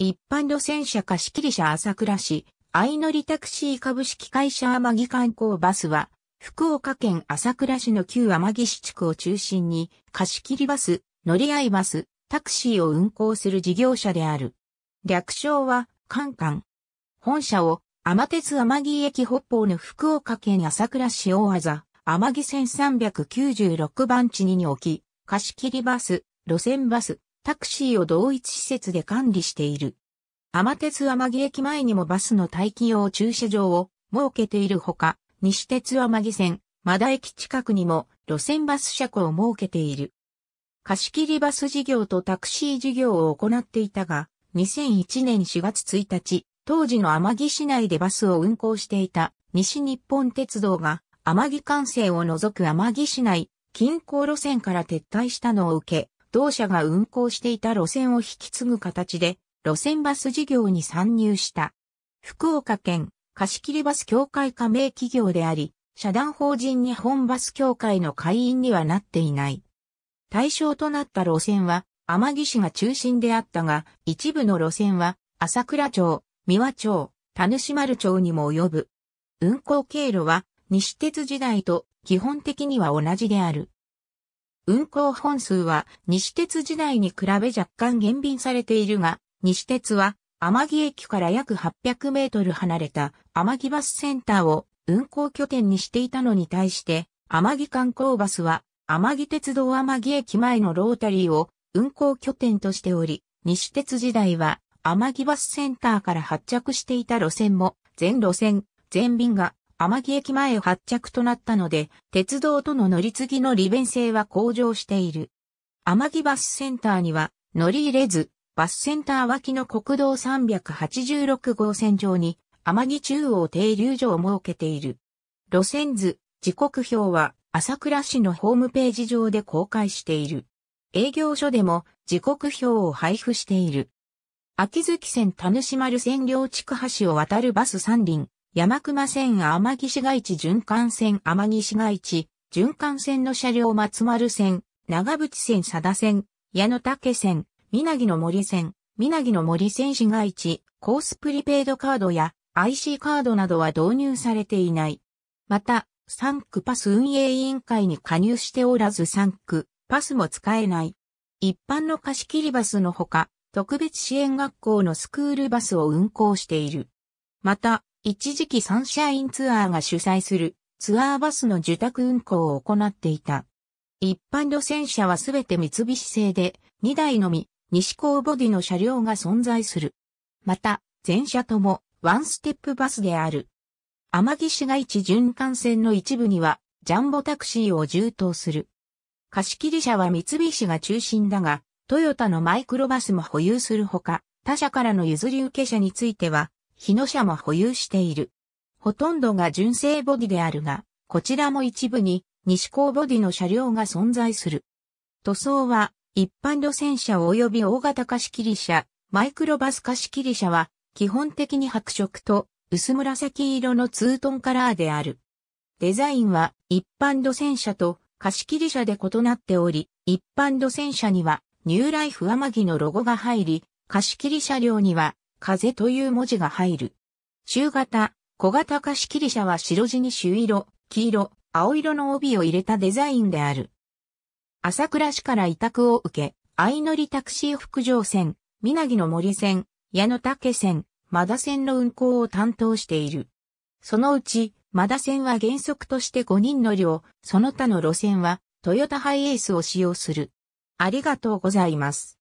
一般路線車貸切車朝倉市、相乗りタクシー株式会社天城観光バスは、福岡県朝倉市の旧天城市地区を中心に、貸切バス、乗り合いバス、タクシーを運行する事業者である。略称は、カンカン。本社を、天鉄天城駅北方の福岡県朝倉市大技、天城1396番地にに置き、貸切バス、路線バス、タクシーを同一施設で管理している。天鉄天城駅前にもバスの待機用駐車場を設けているほか、西鉄天城線、まだ駅近くにも路線バス車庫を設けている。貸切バス事業とタクシー事業を行っていたが、2001年4月1日、当時の天城市内でバスを運行していた西日本鉄道が天城幹線を除く天城市内近郊路線から撤退したのを受け、同社が運行していた路線を引き継ぐ形で、路線バス事業に参入した。福岡県貸切バス協会加盟企業であり、社団法人日本バス協会の会員にはなっていない。対象となった路線は、天城市が中心であったが、一部の路線は、朝倉町、三和町、田主丸町にも及ぶ。運行経路は、西鉄時代と基本的には同じである。運行本数は西鉄時代に比べ若干減便されているが、西鉄は天城駅から約800メートル離れた天城バスセンターを運行拠点にしていたのに対して、天城観光バスは天城鉄道天城駅前のロータリーを運行拠点としており、西鉄時代は天城バスセンターから発着していた路線も全路線、全便が天城駅前発着となったので、鉄道との乗り継ぎの利便性は向上している。天城バスセンターには乗り入れず、バスセンター脇の国道386号線上に天城中央停留所を設けている。路線図、時刻表は朝倉市のホームページ上で公開している。営業所でも時刻表を配布している。秋月線田主丸線両地区橋を渡るバス三輪、山熊線天城市街地循環線天城市街地、循環線の車両松丸線、長渕線佐田線、矢野岳線、南の森線、南の森線市街地、コースプリペイドカードや IC カードなどは導入されていない。また、3区パス運営委員会に加入しておらず3区パスも使えない。一般の貸し切りバスのほか、特別支援学校のスクールバスを運行している。また、一時期サンシャインツアーが主催するツアーバスの受託運行を行っていた。一般路線車はすべて三菱製で2台のみ西高ボディの車両が存在する。また、全車ともワンステップバスである。天城市街地循環線の一部にはジャンボタクシーを充当する。貸切車は三菱が中心だが、トヨタのマイクロバスも保有するほか、他社からの譲り受け車については、日野社も保有している。ほとんどが純正ボディであるが、こちらも一部に西高ボディの車両が存在する。塗装は一般路線車及び大型貸切車、マイクロバス貸切車は基本的に白色と薄紫色のツートンカラーである。デザインは一般路線車と貸切車で異なっており、一般路線車にはニューライフ天城のロゴが入り、貸切車両には風という文字が入る。中型、小型貸切車は白地に朱色、黄色、青色の帯を入れたデザインである。朝倉市から委託を受け、相乗りタクシー副乗船、みなぎの森線、矢野竹線、マダ線の運行を担当している。そのうち、マダ線は原則として5人乗りを、その他の路線は、トヨタハイエースを使用する。ありがとうございます。